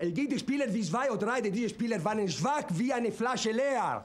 Jeder äh, Spieler wie zwei oder drei der diese Spieler waren schwach wie eine Flasche leer.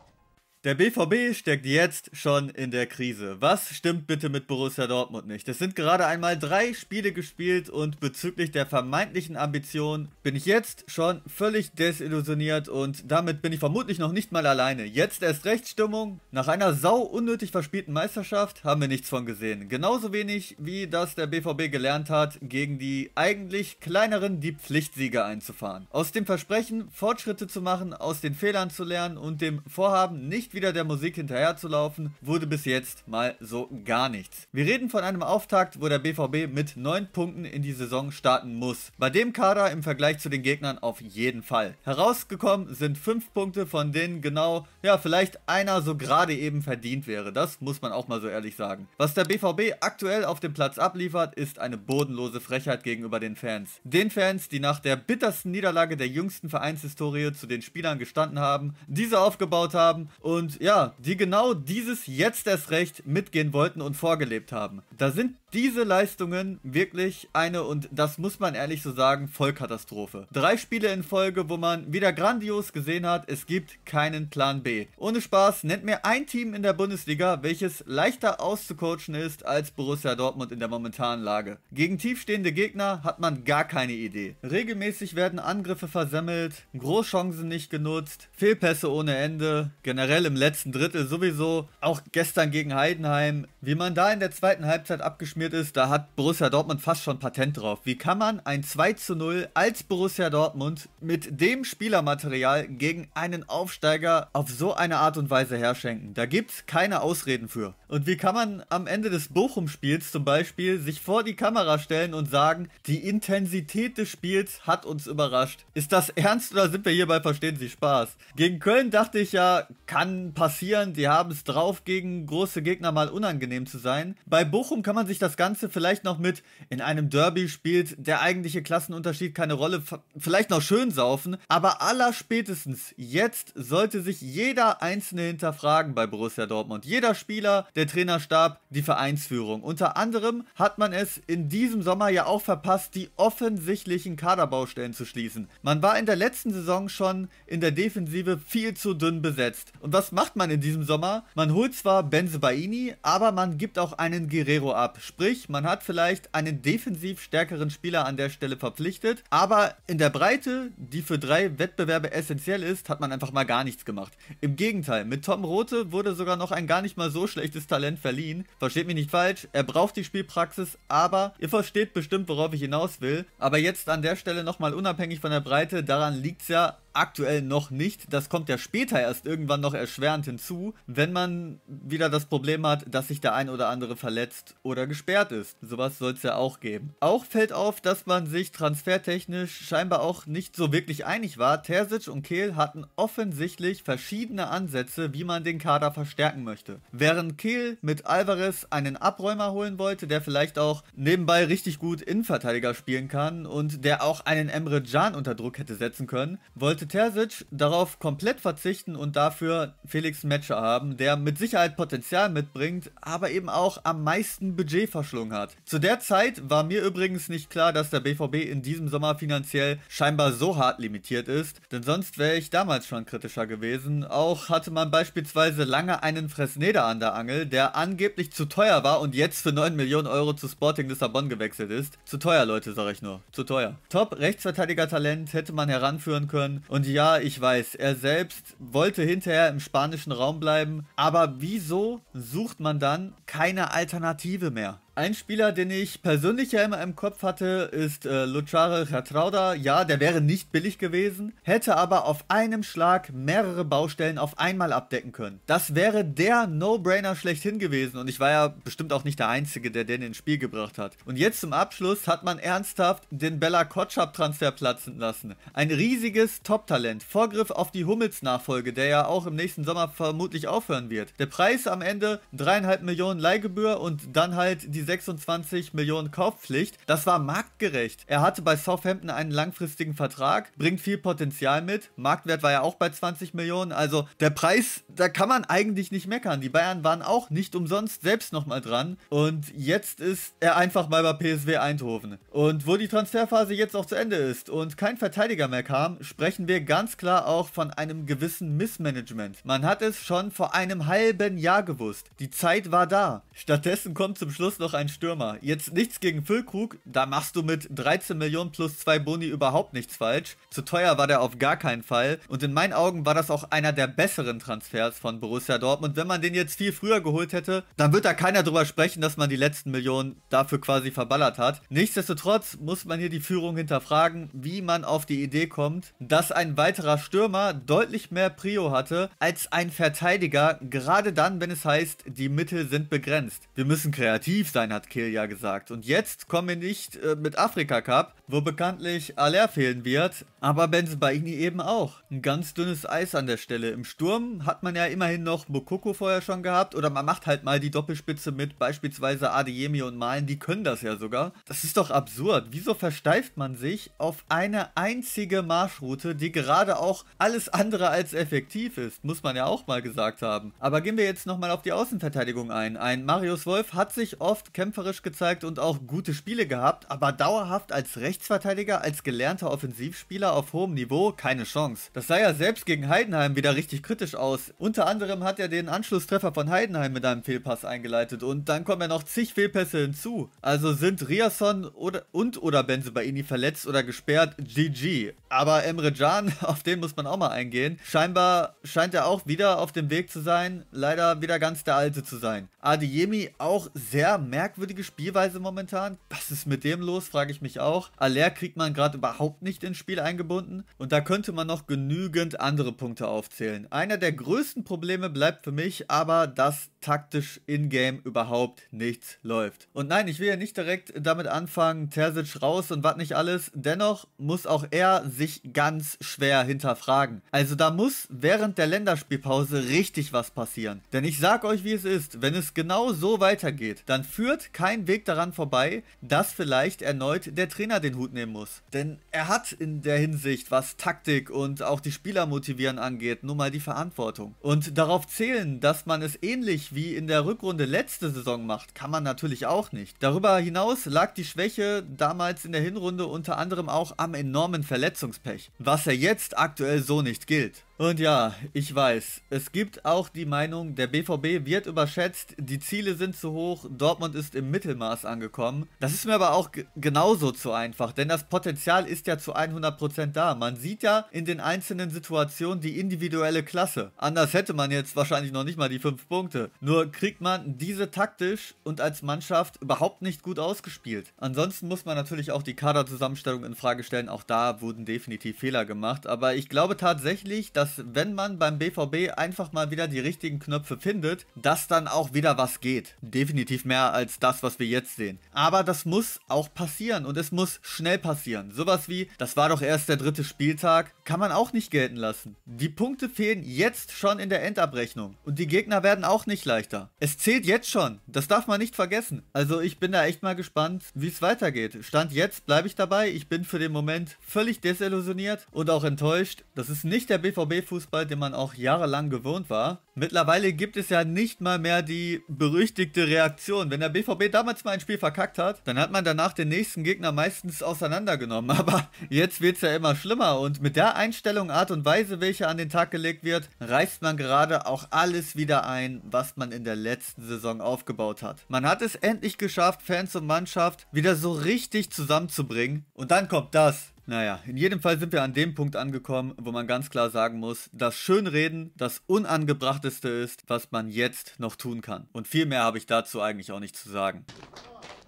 Der BVB steckt jetzt schon in der Krise. Was stimmt bitte mit Borussia Dortmund nicht? Es sind gerade einmal drei Spiele gespielt und bezüglich der vermeintlichen Ambition bin ich jetzt schon völlig desillusioniert und damit bin ich vermutlich noch nicht mal alleine. Jetzt erst Rechtsstimmung. Nach einer sau unnötig verspielten Meisterschaft haben wir nichts von gesehen. Genauso wenig wie das der BVB gelernt hat, gegen die eigentlich kleineren die Pflichtsieger einzufahren. Aus dem Versprechen, Fortschritte zu machen, aus den Fehlern zu lernen und dem Vorhaben nicht nicht wieder der Musik hinterherzulaufen, wurde bis jetzt mal so gar nichts. Wir reden von einem Auftakt, wo der BVB mit 9 Punkten in die Saison starten muss. Bei dem Kader im Vergleich zu den Gegnern auf jeden Fall. Herausgekommen sind 5 Punkte, von denen genau, ja, vielleicht einer so gerade eben verdient wäre. Das muss man auch mal so ehrlich sagen. Was der BVB aktuell auf dem Platz abliefert, ist eine bodenlose Frechheit gegenüber den Fans. Den Fans, die nach der bittersten Niederlage der jüngsten Vereinshistorie zu den Spielern gestanden haben, diese aufgebaut haben und und ja, die genau dieses jetzt erst recht mitgehen wollten und vorgelebt haben. Da sind diese Leistungen wirklich eine, und das muss man ehrlich so sagen, Vollkatastrophe. Drei Spiele in Folge, wo man wieder grandios gesehen hat, es gibt keinen Plan B. Ohne Spaß, nennt mir ein Team in der Bundesliga, welches leichter auszucoachen ist als Borussia Dortmund in der momentanen Lage. Gegen tiefstehende Gegner hat man gar keine Idee. Regelmäßig werden Angriffe versemmelt, Großchancen nicht genutzt, Fehlpässe ohne Ende, generell im letzten Drittel sowieso, auch gestern gegen Heidenheim, wie man da in der zweiten Halbzeit abgeschlossen geschmiert ist, da hat Borussia Dortmund fast schon Patent drauf. Wie kann man ein 2 zu 0 als Borussia Dortmund mit dem Spielermaterial gegen einen Aufsteiger auf so eine Art und Weise herschenken? Da gibt es keine Ausreden für. Und wie kann man am Ende des Bochum-Spiels zum Beispiel sich vor die Kamera stellen und sagen, die Intensität des Spiels hat uns überrascht? Ist das ernst oder sind wir hierbei verstehen Sie Spaß? Gegen Köln dachte ich ja, kann passieren, die haben es drauf, gegen große Gegner mal unangenehm zu sein. Bei Bochum kann man sich das das Ganze vielleicht noch mit, in einem Derby spielt der eigentliche Klassenunterschied keine Rolle, vielleicht noch schön saufen, aber aller spätestens jetzt sollte sich jeder Einzelne hinterfragen bei Borussia Dortmund. Jeder Spieler, der Trainerstab, die Vereinsführung. Unter anderem hat man es in diesem Sommer ja auch verpasst, die offensichtlichen Kaderbaustellen zu schließen. Man war in der letzten Saison schon in der Defensive viel zu dünn besetzt. Und was macht man in diesem Sommer? Man holt zwar Benze Baini, aber man gibt auch einen Guerrero ab. Sprich, man hat vielleicht einen defensiv stärkeren Spieler an der Stelle verpflichtet, aber in der Breite, die für drei Wettbewerbe essentiell ist, hat man einfach mal gar nichts gemacht. Im Gegenteil, mit Tom Rote wurde sogar noch ein gar nicht mal so schlechtes Talent verliehen. Versteht mich nicht falsch, er braucht die Spielpraxis, aber ihr versteht bestimmt, worauf ich hinaus will. Aber jetzt an der Stelle nochmal unabhängig von der Breite, daran liegt es ja aktuell noch nicht. Das kommt ja später erst irgendwann noch erschwerend hinzu, wenn man wieder das Problem hat, dass sich der ein oder andere verletzt oder gesperrt ist. Sowas soll es ja auch geben. Auch fällt auf, dass man sich transfertechnisch scheinbar auch nicht so wirklich einig war. Terzic und Kehl hatten offensichtlich verschiedene Ansätze, wie man den Kader verstärken möchte. Während Kehl mit Alvarez einen Abräumer holen wollte, der vielleicht auch nebenbei richtig gut Innenverteidiger spielen kann und der auch einen Emre Can unter Druck hätte setzen können, wollte müsste Terzic darauf komplett verzichten und dafür Felix Matcher haben, der mit Sicherheit Potenzial mitbringt, aber eben auch am meisten Budget verschlungen hat. Zu der Zeit war mir übrigens nicht klar, dass der BVB in diesem Sommer finanziell scheinbar so hart limitiert ist, denn sonst wäre ich damals schon kritischer gewesen. Auch hatte man beispielsweise lange einen Fresneder an der Angel, der angeblich zu teuer war und jetzt für 9 Millionen Euro zu Sporting Lissabon gewechselt ist. Zu teuer, Leute, sage ich nur. Zu teuer. Top Rechtsverteidiger-Talent hätte man heranführen können und und ja, ich weiß, er selbst wollte hinterher im spanischen Raum bleiben, aber wieso sucht man dann keine Alternative mehr? Ein Spieler, den ich persönlich ja immer im Kopf hatte, ist äh, Luciare Gertrauda. Ja, der wäre nicht billig gewesen, hätte aber auf einem Schlag mehrere Baustellen auf einmal abdecken können. Das wäre der No-Brainer schlechthin gewesen und ich war ja bestimmt auch nicht der Einzige, der den ins Spiel gebracht hat. Und jetzt zum Abschluss hat man ernsthaft den Bella Kotschap-Transfer platzen lassen. Ein riesiges Top-Talent, Vorgriff auf die Hummels-Nachfolge, der ja auch im nächsten Sommer vermutlich aufhören wird. Der Preis am Ende 3,5 Millionen Leihgebühr und dann halt diese 26 Millionen Kaufpflicht. Das war marktgerecht. Er hatte bei Southampton einen langfristigen Vertrag, bringt viel Potenzial mit. Marktwert war ja auch bei 20 Millionen. Also der Preis, da kann man eigentlich nicht meckern. Die Bayern waren auch nicht umsonst selbst nochmal dran. Und jetzt ist er einfach mal bei PSW Eindhoven. Und wo die Transferphase jetzt auch zu Ende ist und kein Verteidiger mehr kam, sprechen wir ganz klar auch von einem gewissen Missmanagement. Man hat es schon vor einem halben Jahr gewusst. Die Zeit war da. Stattdessen kommt zum Schluss noch ein Stürmer. Jetzt nichts gegen Füllkrug, da machst du mit 13 Millionen plus 2 Boni überhaupt nichts falsch. Zu teuer war der auf gar keinen Fall und in meinen Augen war das auch einer der besseren Transfers von Borussia Dortmund. Wenn man den jetzt viel früher geholt hätte, dann wird da keiner drüber sprechen, dass man die letzten Millionen dafür quasi verballert hat. Nichtsdestotrotz muss man hier die Führung hinterfragen, wie man auf die Idee kommt, dass ein weiterer Stürmer deutlich mehr Prio hatte als ein Verteidiger, gerade dann, wenn es heißt, die Mittel sind begrenzt. Wir müssen kreativ sein, Online, hat Kill ja gesagt. Und jetzt kommen wir nicht äh, mit Afrika Cup, wo bekanntlich Aller fehlen wird, aber Benzebaini eben auch. Ein ganz dünnes Eis an der Stelle. Im Sturm hat man ja immerhin noch Mokoko vorher schon gehabt oder man macht halt mal die Doppelspitze mit, beispielsweise Adeyemi und Malen, die können das ja sogar. Das ist doch absurd. Wieso versteift man sich auf eine einzige Marschroute, die gerade auch alles andere als effektiv ist? Muss man ja auch mal gesagt haben. Aber gehen wir jetzt nochmal auf die Außenverteidigung ein. Ein Marius Wolf hat sich oft kämpferisch gezeigt und auch gute Spiele gehabt, aber dauerhaft als Rechtsverteidiger, als gelernter Offensivspieler auf hohem Niveau keine Chance. Das sah ja selbst gegen Heidenheim wieder richtig kritisch aus. Unter anderem hat er den Anschlusstreffer von Heidenheim mit einem Fehlpass eingeleitet und dann kommen ja noch zig Fehlpässe hinzu. Also sind Riasson oder, und oder Benzebaini verletzt oder gesperrt, GG. Aber Emre Can, auf den muss man auch mal eingehen, scheinbar scheint er auch wieder auf dem Weg zu sein, leider wieder ganz der Alte zu sein. Adeyemi auch sehr merkwürdig merkwürdige Spielweise momentan. Was ist mit dem los, frage ich mich auch. Aller kriegt man gerade überhaupt nicht ins Spiel eingebunden und da könnte man noch genügend andere Punkte aufzählen. Einer der größten Probleme bleibt für mich aber das taktisch in-game überhaupt nichts läuft. Und nein, ich will ja nicht direkt damit anfangen, Terzic raus und was nicht alles. Dennoch muss auch er sich ganz schwer hinterfragen. Also da muss während der Länderspielpause richtig was passieren. Denn ich sag euch, wie es ist, wenn es genau so weitergeht, dann führt kein Weg daran vorbei, dass vielleicht erneut der Trainer den Hut nehmen muss. Denn er hat in der Hinsicht, was Taktik und auch die Spieler motivieren angeht, nun mal die Verantwortung. Und darauf zählen, dass man es ähnlich wie wie in der Rückrunde letzte Saison macht, kann man natürlich auch nicht. Darüber hinaus lag die Schwäche damals in der Hinrunde unter anderem auch am enormen Verletzungspech, was er jetzt aktuell so nicht gilt. Und ja, ich weiß, es gibt auch die Meinung, der BVB wird überschätzt, die Ziele sind zu hoch, Dortmund ist im Mittelmaß angekommen. Das ist mir aber auch genauso zu einfach, denn das Potenzial ist ja zu 100% da. Man sieht ja in den einzelnen Situationen die individuelle Klasse. Anders hätte man jetzt wahrscheinlich noch nicht mal die 5 Punkte. Nur kriegt man diese taktisch und als Mannschaft überhaupt nicht gut ausgespielt. Ansonsten muss man natürlich auch die Kaderzusammenstellung in Frage stellen. Auch da wurden definitiv Fehler gemacht, aber ich glaube tatsächlich, dass dass wenn man beim BVB einfach mal wieder die richtigen Knöpfe findet, dass dann auch wieder was geht. Definitiv mehr als das, was wir jetzt sehen. Aber das muss auch passieren und es muss schnell passieren. Sowas wie, das war doch erst der dritte Spieltag, kann man auch nicht gelten lassen. Die Punkte fehlen jetzt schon in der Endabrechnung und die Gegner werden auch nicht leichter. Es zählt jetzt schon, das darf man nicht vergessen. Also ich bin da echt mal gespannt, wie es weitergeht. Stand jetzt bleibe ich dabei, ich bin für den Moment völlig desillusioniert und auch enttäuscht. Das ist nicht der BVB DFB-Fußball, den man auch jahrelang gewohnt war. Mittlerweile gibt es ja nicht mal mehr die berüchtigte Reaktion. Wenn der BVB damals mal ein Spiel verkackt hat, dann hat man danach den nächsten Gegner meistens auseinandergenommen. Aber jetzt wird es ja immer schlimmer und mit der Einstellung, Art und Weise, welche an den Tag gelegt wird, reißt man gerade auch alles wieder ein, was man in der letzten Saison aufgebaut hat. Man hat es endlich geschafft, Fans und Mannschaft wieder so richtig zusammenzubringen. Und dann kommt das. Naja, in jedem Fall sind wir an dem Punkt angekommen, wo man ganz klar sagen muss, dass Schönreden das Unangebrachteste ist, was man jetzt noch tun kann. Und viel mehr habe ich dazu eigentlich auch nicht zu sagen.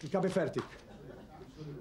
Ich habe fertig.